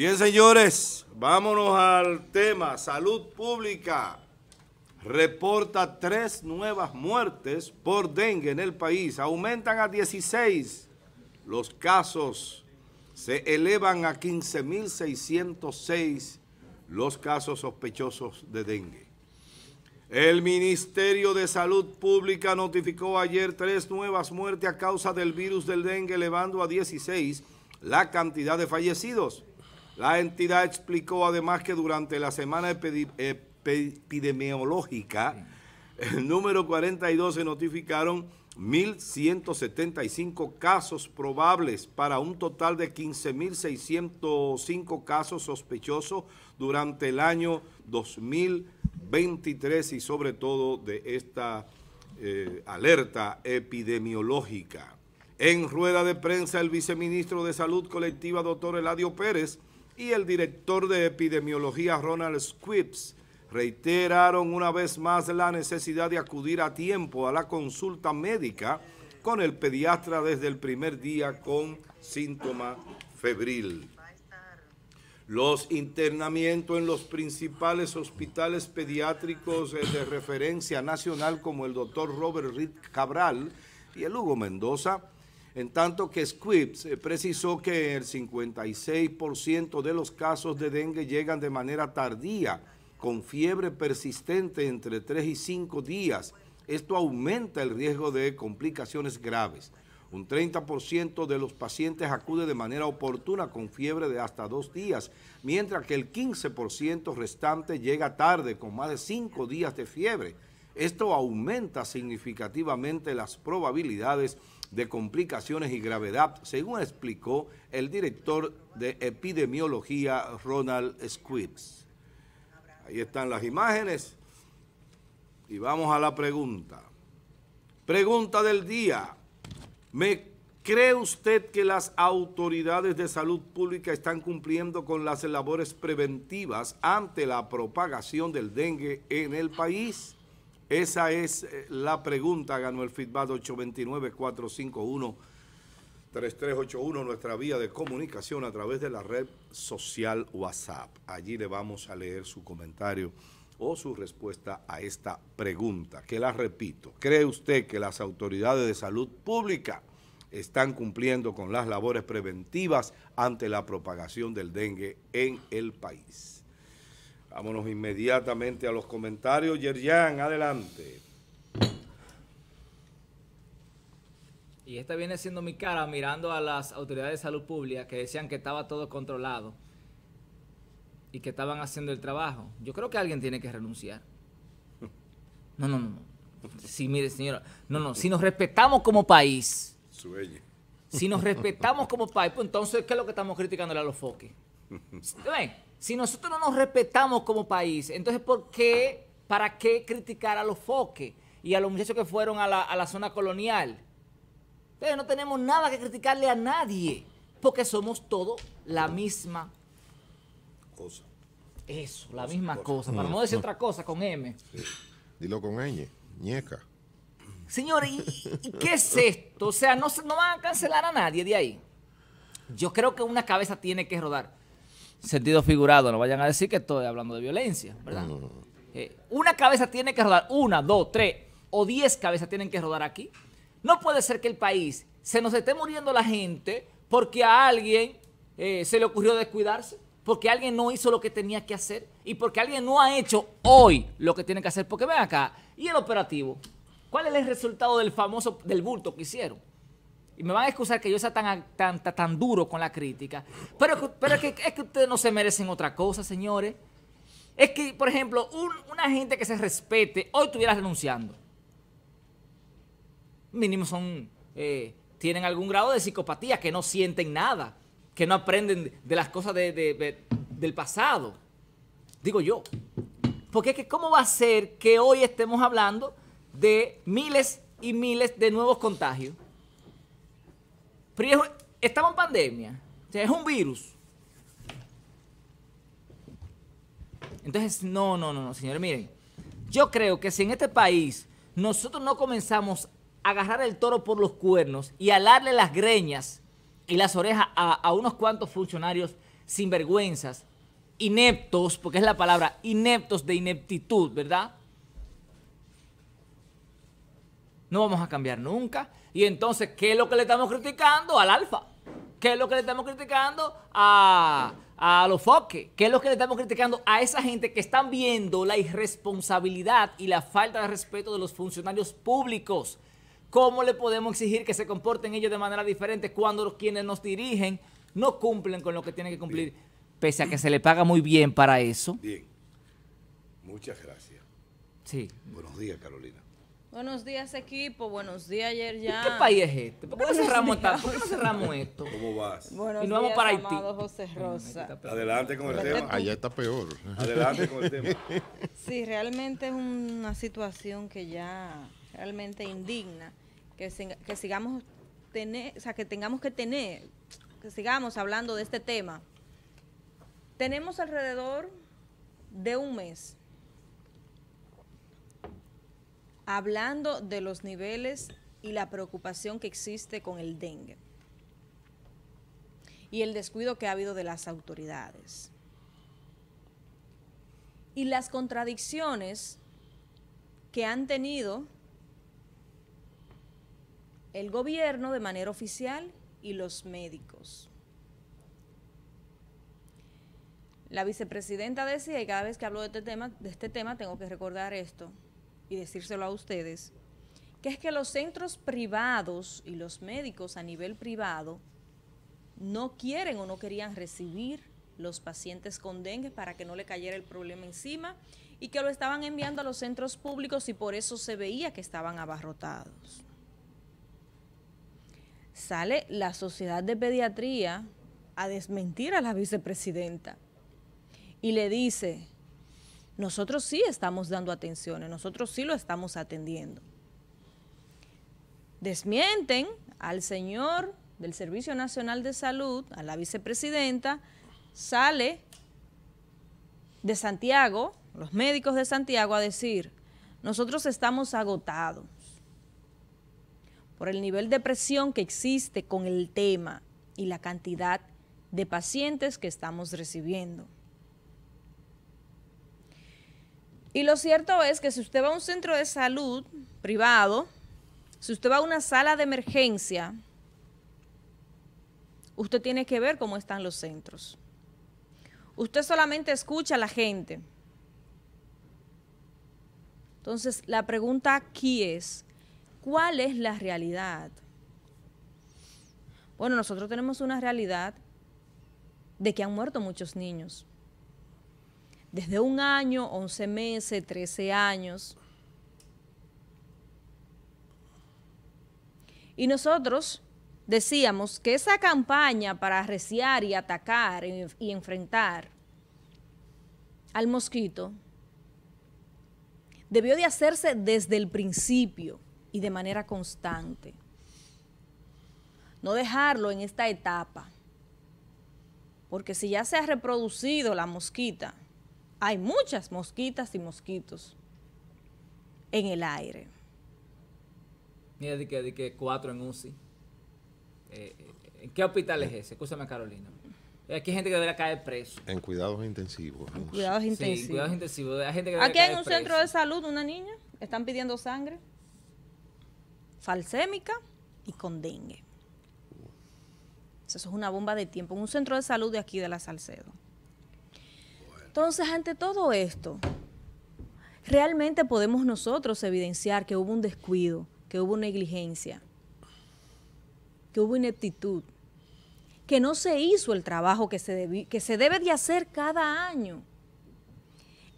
Bien, señores, vámonos al tema salud pública. Reporta tres nuevas muertes por dengue en el país. Aumentan a 16 los casos. Se elevan a 15.606 los casos sospechosos de dengue. El Ministerio de Salud Pública notificó ayer tres nuevas muertes a causa del virus del dengue, elevando a 16 la cantidad de fallecidos. La entidad explicó además que durante la semana epidemiológica, el número 42 se notificaron 1.175 casos probables para un total de 15.605 casos sospechosos durante el año 2023 y sobre todo de esta eh, alerta epidemiológica. En rueda de prensa, el viceministro de Salud Colectiva, doctor Eladio Pérez, y el director de epidemiología Ronald Squibbs reiteraron una vez más la necesidad de acudir a tiempo a la consulta médica con el pediatra desde el primer día con síntoma febril. Los internamientos en los principales hospitales pediátricos eh, de referencia nacional como el doctor Robert Reed Cabral y el Hugo Mendoza en tanto que Squibbs eh, precisó que el 56% de los casos de dengue llegan de manera tardía, con fiebre persistente entre 3 y 5 días. Esto aumenta el riesgo de complicaciones graves. Un 30% de los pacientes acude de manera oportuna con fiebre de hasta dos días, mientras que el 15% restante llega tarde con más de cinco días de fiebre. Esto aumenta significativamente las probabilidades de complicaciones y gravedad, según explicó el director de epidemiología Ronald Squibbs. Ahí están las imágenes y vamos a la pregunta. Pregunta del día. ¿Me cree usted que las autoridades de salud pública están cumpliendo con las labores preventivas ante la propagación del dengue en el país? Esa es eh, la pregunta, ganó el feedback 829-451-3381, nuestra vía de comunicación a través de la red social WhatsApp. Allí le vamos a leer su comentario o su respuesta a esta pregunta, que la repito. ¿Cree usted que las autoridades de salud pública están cumpliendo con las labores preventivas ante la propagación del dengue en el país? Vámonos inmediatamente a los comentarios. Yerjan, adelante. Y esta viene siendo mi cara mirando a las autoridades de salud pública que decían que estaba todo controlado y que estaban haciendo el trabajo. Yo creo que alguien tiene que renunciar. No, no, no. Sí, mire, señora. No, no. Si nos respetamos como país. Sueño. Si nos respetamos como país, pues entonces, ¿qué es lo que estamos criticando a los foques? ¿Ven? Si nosotros no nos respetamos como país, entonces ¿por qué, para qué criticar a los foques y a los muchachos que fueron a la, zona colonial? Pero no tenemos nada que criticarle a nadie, porque somos todos la misma cosa. Eso, la misma cosa, para no mm, decir otra cosa con M. Dilo con ñ, ñeca. Señores, ¿y, qué es esto? O sea, no, no van a cancelar a nadie de ahí. Yo creo que una cabeza tiene que rodar sentido figurado, no vayan a decir que estoy hablando de violencia, ¿verdad? Eh, una cabeza tiene que rodar, una, dos, tres o diez cabezas tienen que rodar aquí. No puede ser que el país se nos esté muriendo la gente porque a alguien eh, se le ocurrió descuidarse, porque alguien no hizo lo que tenía que hacer y porque alguien no ha hecho hoy lo que tiene que hacer. Porque ven acá, ¿y el operativo? ¿Cuál es el resultado del famoso, del bulto que hicieron? y me van a excusar que yo sea tan, tan, duro con la crítica, pero, pero es, que, es ustedes no se merecen otra cosa, señores. Es que, por ejemplo, una gente que se respete, hoy estuviera renunciando. Mínimo son, eh, tienen algún grado de psicopatía, que no sienten nada, que no aprenden de las cosas del pasado. Digo yo. Porque es que, ¿cómo va a ser que hoy estemos hablando de miles y miles de nuevos contagios? Pero estamos en pandemia. O sea, es un virus. Entonces, no, no, no, no, señores, miren. Yo creo que si en este país nosotros no comenzamos a agarrar el toro por los cuernos y alarle las greñas y las orejas a, a unos cuantos funcionarios sinvergüenzas, ineptos, porque es la palabra, ineptos de ineptitud, ¿verdad? No vamos a cambiar nunca. Y entonces, ¿qué es lo que le estamos criticando al alfa? ¿Qué es lo que le estamos criticando a, los foques? ¿Qué es lo que le estamos criticando a esa gente que están viendo la irresponsabilidad y la falta de respeto de los funcionarios públicos? ¿Cómo le podemos exigir que se comporten ellos de manera diferente cuando quienes nos dirigen no cumplen con lo que tienen que cumplir? Pese a que se le paga muy bien para eso. Bien. Muchas gracias. Sí. Buenos días, Carolina. Buenos días, equipo. Buenos días, ayer ya. ¿Qué país es este? ¿Por qué, no cerramos, esto? ¿Cómo vas? Buenos y nos días, para Haití. José Rosa. Adelante con el tema. Allá está peor. Adelante con el tema. Sí, realmente es una situación que ya realmente indigna. Que, que sigamos tener, o sea, que tengamos que tener, que sigamos hablando de este tema. Tenemos alrededor de un mes hablando de los niveles y la preocupación que existe con el dengue y el descuido que ha habido de las autoridades. Y las contradicciones que han tenido el gobierno de manera oficial y los médicos. La vicepresidenta decía, y cada vez que hablo de este tema, de este tema tengo que recordar esto, y decírselo a ustedes, que es que los centros privados y los médicos a nivel privado no quieren o no querían recibir los pacientes con dengue para que no le cayera el problema encima y que lo estaban enviando a los centros públicos y por eso se veía que estaban abarrotados. Sale la Sociedad de Pediatría a desmentir a la vicepresidenta y le dice, nosotros sí estamos dando atenciones, nosotros sí lo estamos atendiendo. Desmienten al señor del Servicio Nacional de Salud, a la vicepresidenta, sale de Santiago, los médicos de Santiago, a decir, nosotros estamos agotados por el nivel de presión que existe con el tema y la cantidad de pacientes que estamos recibiendo. Y lo cierto es que si usted va a un centro de salud privado, si usted va a una sala de emergencia, usted tiene que ver cómo están los centros. Usted solamente escucha a la gente. Entonces, la pregunta aquí es, ¿cuál es la realidad? Bueno, nosotros tenemos una realidad de que han muerto muchos niños desde un año, 11 meses, 13 años. Y nosotros decíamos que esa campaña para arreciar y atacar y enfrentar al mosquito debió de hacerse desde el principio y de manera constante. No dejarlo en esta etapa, porque si ya se ha reproducido la mosquita, hay muchas mosquitas y mosquitos en el aire. Mira, de que, cuatro en UCI. Eh, ¿En qué hospital es ese? Escúchame, Carolina. Aquí hay gente que debería caer preso. En cuidados intensivos. cuidados intensivos. Aquí hay un centro de salud, una niña, están pidiendo sangre falsémica y con dengue. Eso es una bomba de tiempo. En un centro de salud de aquí de la Salcedo. Entonces, ante todo esto, realmente podemos nosotros evidenciar que hubo un descuido, que hubo negligencia, que hubo ineptitud, que no se hizo el trabajo que se, debe, que se debe de hacer cada año.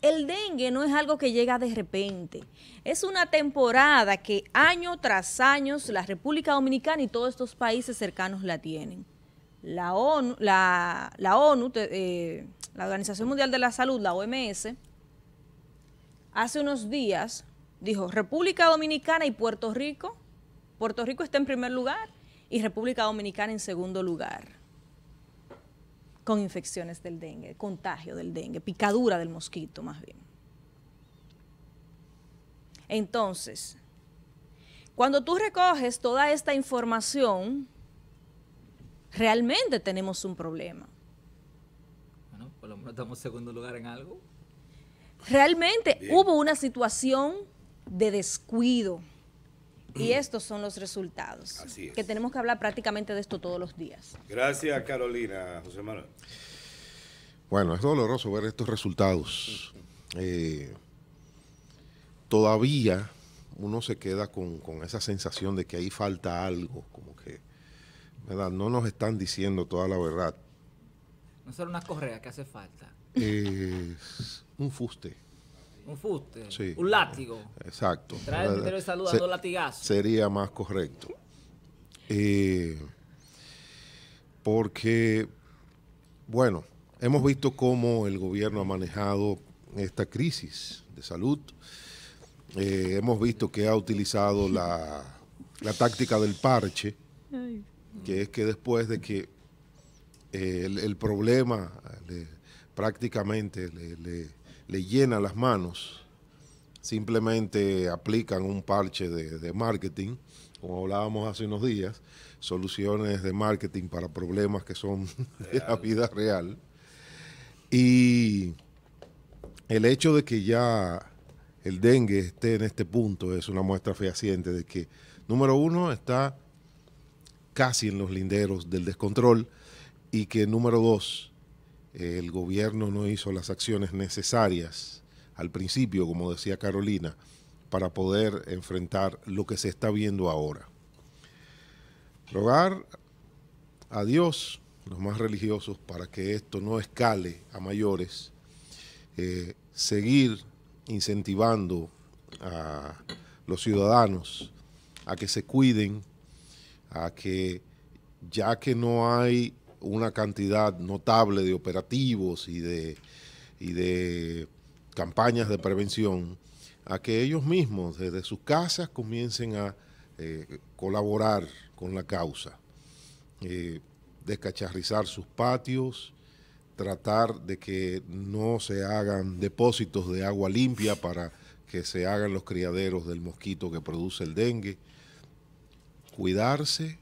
El dengue no es algo que llega de repente, es una temporada que año tras año la República Dominicana y todos estos países cercanos la tienen la ONU, la, ONU eh, la Organización Mundial de la Salud, la OMS, hace unos días dijo República Dominicana y Puerto Rico, Puerto Rico está en primer lugar y República Dominicana en segundo lugar con infecciones del dengue, contagio del dengue, picadura del mosquito más bien. Entonces, cuando tú recoges toda esta información realmente tenemos un problema. Bueno, por lo menos estamos en segundo lugar en algo. Realmente hubo una situación de descuido. Y mm. estos son los resultados. Así es. Que tenemos que hablar prácticamente de esto todos los días. Gracias, Carolina. José Manuel. Bueno, es doloroso ver estos resultados. Eh, todavía uno se queda con, esa sensación de que ahí falta algo, como que no nos están diciendo toda la verdad. No son una correa que hace falta. Es un fuste. Un fuste. Un látigo. Exacto. Trae el Ministerio de Salud Sería más correcto. Eh, porque, bueno, hemos visto cómo el gobierno ha manejado esta crisis de salud. Eh, hemos visto que ha utilizado la, la táctica del parche. Ay que es que después de que eh, el, problema prácticamente le, llena las manos, simplemente aplican un parche de, marketing, como hablábamos hace unos días, soluciones de marketing para problemas que son de la vida real. Y el hecho de que ya el dengue esté en este punto es una muestra fehaciente de que, número uno, está casi en los linderos del descontrol y que número dos, el gobierno no hizo las acciones necesarias al principio, como decía Carolina, para poder enfrentar lo que se está viendo ahora. Rogar a Dios, los más religiosos, para que esto no escale a mayores, eh, seguir incentivando a los ciudadanos a que se cuiden, a que ya que no hay una cantidad notable de operativos y de, y de campañas de prevención, a que ellos mismos desde sus casas comiencen a eh, colaborar con la causa, eh, descacharrizar sus patios, tratar de que no se hagan depósitos de agua limpia para que se hagan los criaderos del mosquito que produce el dengue cuidarse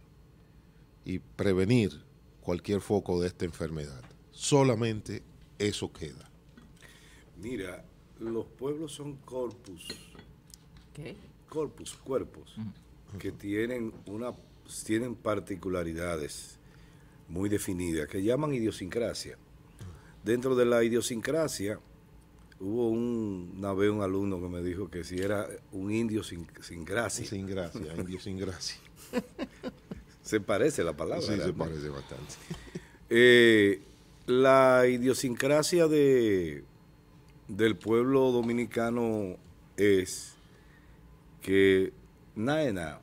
y prevenir cualquier foco de esta enfermedad. Solamente eso queda. Mira, los pueblos son corpus. ¿Qué? Corpus, cuerpos, mm. que tienen, una, tienen particularidades muy definidas, que llaman idiosincrasia. Dentro de la idiosincrasia, hubo un, una vez un alumno que me dijo que si era un indio sin, sin gracia. Sin gracia, indio sin gracia. se parece la palabra. Sí, se parece bastante. Eh, la idiosincrasia de, del pueblo dominicano es que nada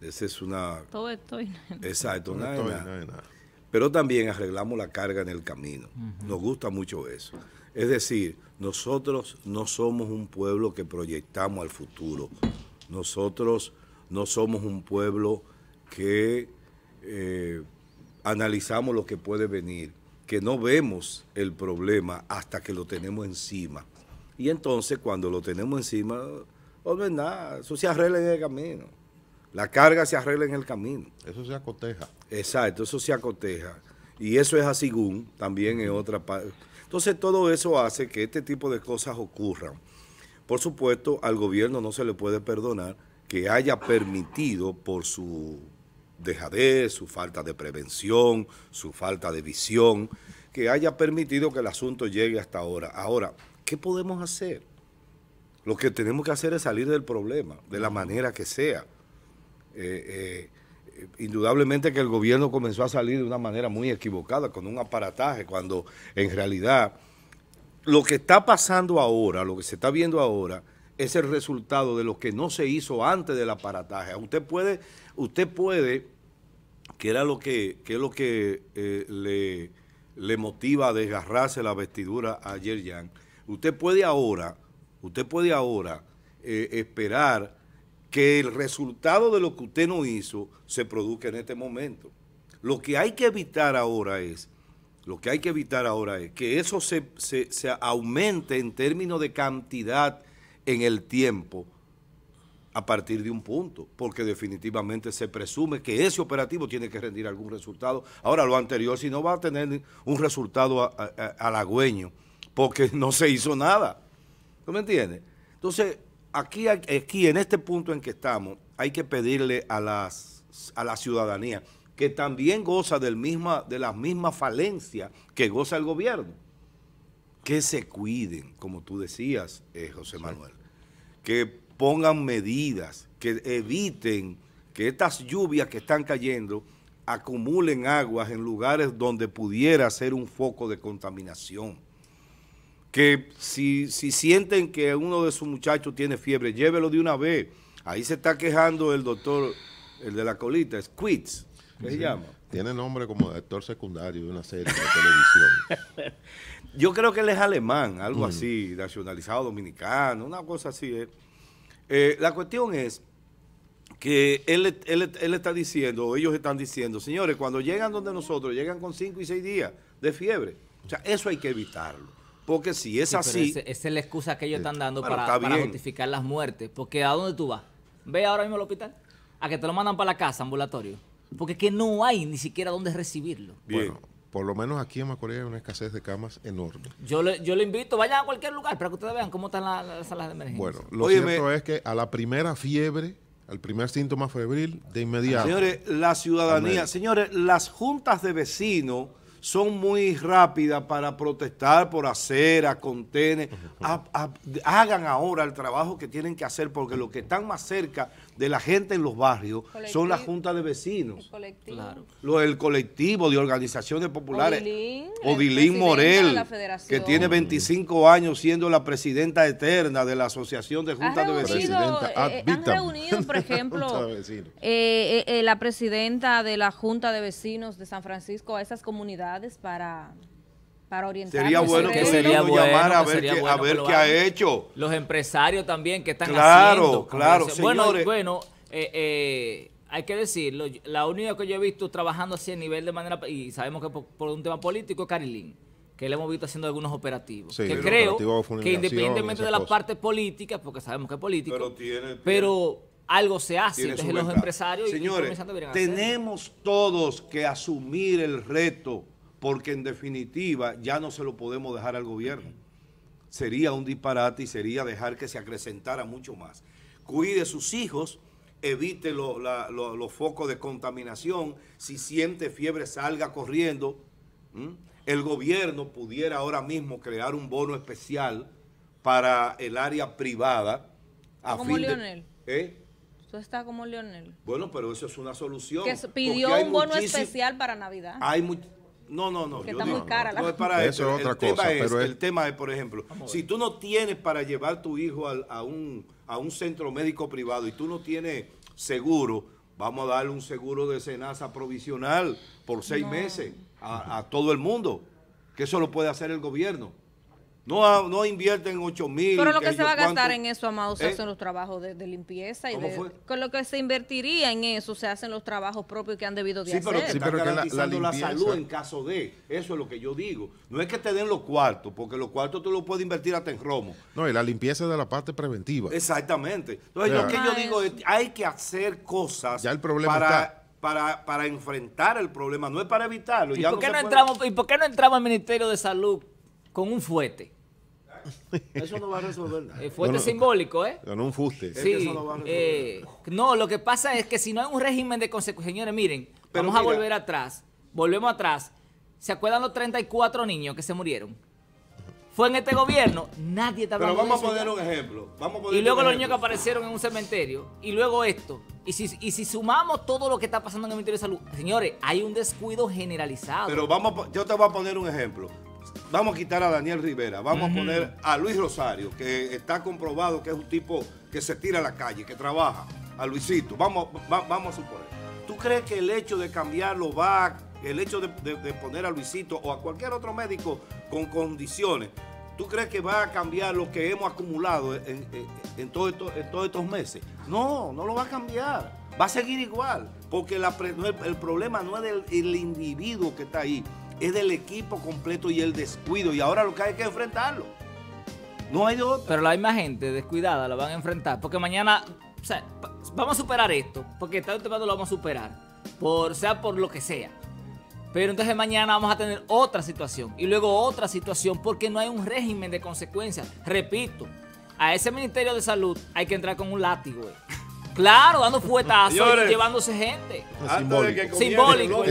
esa es una... Todo estoy Exacto, Pero también arreglamos la carga en el camino. Nos gusta mucho eso. Es decir, nosotros no somos un pueblo que proyectamos al futuro. Nosotros no somos un pueblo que eh, analizamos lo que puede venir, que no vemos el problema hasta que lo tenemos encima. Y entonces cuando lo tenemos encima, oh, no es nada, eso se arregla en el camino. La carga se arregla en el camino. Eso se acoteja. Exacto, eso se acoteja. Y eso es así, también en otra parte. Entonces todo eso hace que este tipo de cosas ocurran. Por supuesto, al gobierno no se le puede perdonar que haya permitido por su dejadez, su falta de prevención, su falta de visión, que haya permitido que el asunto llegue hasta ahora. Ahora, ¿qué podemos hacer? Lo que tenemos que hacer es salir del problema, de la manera que sea. Eh, eh, indudablemente que el gobierno comenzó a salir de una manera muy equivocada, con un aparataje, cuando en realidad lo que está pasando ahora, lo que se está viendo ahora, es el resultado de lo que no se hizo antes del aparataje. Usted puede, usted puede que era lo que, es lo que eh, le, le, motiva a desgarrarse la vestidura a Yerjan. Usted puede ahora, usted puede ahora eh, esperar que el resultado de lo que usted no hizo se produzca en este momento. Lo que hay que evitar ahora es, lo que hay que evitar ahora es que eso se, se aumente en términos de cantidad en el tiempo a partir de un punto, porque definitivamente se presume que ese operativo tiene que rendir algún resultado. Ahora, lo anterior, si no va a tener un resultado halagüeño, porque no se hizo nada. ¿Tú me entiendes? Entonces, aquí, aquí, en este punto en que estamos, hay que pedirle a, las, a la ciudadanía, que también goza del misma, de las mismas falencias que goza el gobierno que se cuiden, como tú decías, eh, José Manuel, que pongan medidas, que eviten que estas lluvias que están cayendo acumulen aguas en lugares donde pudiera ser un foco de contaminación. Que si, si sienten que uno de sus muchachos tiene fiebre, llévelo de una vez. Ahí se está quejando el doctor, el de la colita, es ¿qué se llama? Tiene nombre como de actor secundario de una serie de televisión. Yo creo que él es alemán, algo así, nacionalizado dominicano, una cosa así. ¿eh? Eh, la cuestión es que él, está diciendo, ellos están diciendo, señores, cuando llegan donde nosotros, llegan con cinco y seis días de fiebre. O sea, eso hay que evitarlo. Porque si es así... esa es la excusa que ellos eh, están dando para, notificar para justificar las muertes. Porque ¿a dónde tú vas? Ve ahora mismo al hospital. A que te lo mandan para la casa, ambulatorio. Porque es que no hay ni siquiera dónde recibirlo. Bueno, por lo menos aquí en Macorís hay una escasez de camas enorme. Yo le, yo le invito, vayan a cualquier lugar para que ustedes vean cómo están las, salas de emergencia. Bueno, lo cierto es que a la primera fiebre, al primer síntoma febril, de inmediato. Señores, la ciudadanía, señores, las juntas de vecinos son muy rápidas para protestar por aceras, contener hagan ahora el trabajo que tienen que hacer porque los que están más cerca de la gente en los barrios son las juntas de vecinos. El colectivo. de organizaciones populares. Odilín, Morel, que tiene 25 años siendo la presidenta eterna de la Asociación de Juntas de Vecinos. Eh, eh, han reunido, por ejemplo, eh, la presidenta de la Junta de Vecinos de San Francisco a esas comunidades para para orientar. Sería bueno que, sería bueno, a ver qué ha hecho. Los empresarios también que están haciendo. Claro, claro. Bueno, bueno eh, eh, hay que decirlo. La única que yo he visto trabajando así a nivel de manera, y sabemos que por, un tema político es Carilín que le hemos visto haciendo algunos operativos. que creo que independientemente de la parte política, porque sabemos que es político, pero, algo se hace. desde los empresarios... Señores, tenemos todos que asumir el reto porque en definitiva ya no se lo podemos dejar al gobierno. Sería un disparate y sería dejar que se acrecentara mucho más. Cuide sus hijos, evite los focos de contaminación, si siente fiebre salga corriendo. ¿Mm? El gobierno pudiera ahora mismo crear un bono especial para el área privada. A como fin Leonel. ¿eh? Tú estás como Lionel Bueno, pero eso es una solución. Que pidió un bono especial para Navidad. Hay no, no, no. no, no, es para eso. es otra el cosa. Tema es, El tema es, por ejemplo, si tú no tienes para llevar tu hijo a, un, centro médico privado y tú no tienes seguro, vamos a darle un seguro de cenaza provisional por seis meses a, a todo el mundo. Que eso lo puede hacer el gobierno. No, no invierten 8 mil. Pero lo que, se va a gastar en eso, Amado, se eh. hacen los trabajos de, limpieza. y Con lo que se invertiría en eso, se hacen los trabajos propios que han debido de sí, hacer. Pero sí, pero garantizando la, salud en caso de. Eso es lo que yo digo. No es que te den los cuartos, porque los cuartos tú los puedes invertir hasta en romo. No, y la limpieza es de la parte preventiva. Exactamente. Entonces, lo que yo digo es, hay que hacer cosas para... Para, para enfrentar el problema, no es para evitarlo. ¿Y, entramos, ¿Y por qué no entramos al Ministerio de Salud con un fuete? Eso no va a resolver nada. Eh, simbólico, ¿eh? un fuste. Eh, no, lo que pasa es que si no hay un régimen de consecuencias, señores, miren, vamos a volver atrás. Volvemos atrás. ¿Se acuerdan los 34 niños que se murieron? Fue en este gobierno, nadie estaba Pero vamos a poner un ejemplo. Vamos y luego los niños que aparecieron en un cementerio, y luego esto. Y si, sumamos todo lo que está pasando en el Ministerio de Salud, señores, hay un descuido generalizado. Pero vamos, yo te voy a poner un ejemplo vamos a quitar a Daniel Rivera, vamos a poner a Luis Rosario, que está comprobado que es un tipo que se tira a la calle, que trabaja, a Luisito, vamos, vamos a suponer. ¿Tú crees que el hecho de cambiarlo va, el hecho de, poner a Luisito o a cualquier otro médico con condiciones, ¿tú crees que va a cambiar lo que hemos acumulado en, todos estos meses? No, no lo va a cambiar, va a seguir igual, porque el, problema no es del individuo que está ahí, es del equipo completo y el descuido. Y ahora lo que hay que enfrentarlo. No hay otro. Pero la misma gente descuidada la van a enfrentar. Porque mañana, o sea, vamos a superar esto. Porque tarde o lo vamos a superar. Por, sea por lo que sea. Pero entonces mañana vamos a tener otra situación. Y luego otra situación porque no hay un régimen de consecuencias. Repito, a ese Ministerio de Salud hay que entrar con un látigo. Eh. Claro, dando fuetazos llevándose gente. Ah, simbólico. simbólico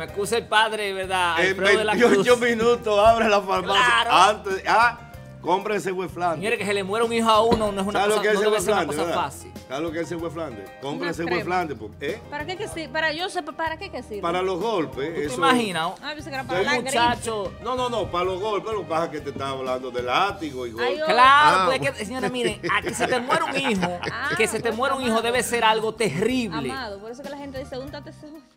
me acusa el padre, ¿verdad? en 28 de la minutos abre la farmacia. Claro. Antes, ah, compre ese hueflante. Señores, que se le muera un hijo a uno no es una cosa, que no fácil. ¿Sabes lo que es el Cómprese Compre ese pues, ¿eh? ¿Para qué que sí? Para yo pues, ¿para qué que sirve? Para los golpes. ¿Tú eso... te imaginas? Ah, que era para la muchacho... No, no, no, para los golpes. Lo que pasa es que te estaba hablando de látigo y golpes. Oh. Claro, ah, pues que, señores, miren, a que se te muera un hijo, ah, que se te pues, muera un hijo debe ser algo terrible. Amado, por eso que la gente dice,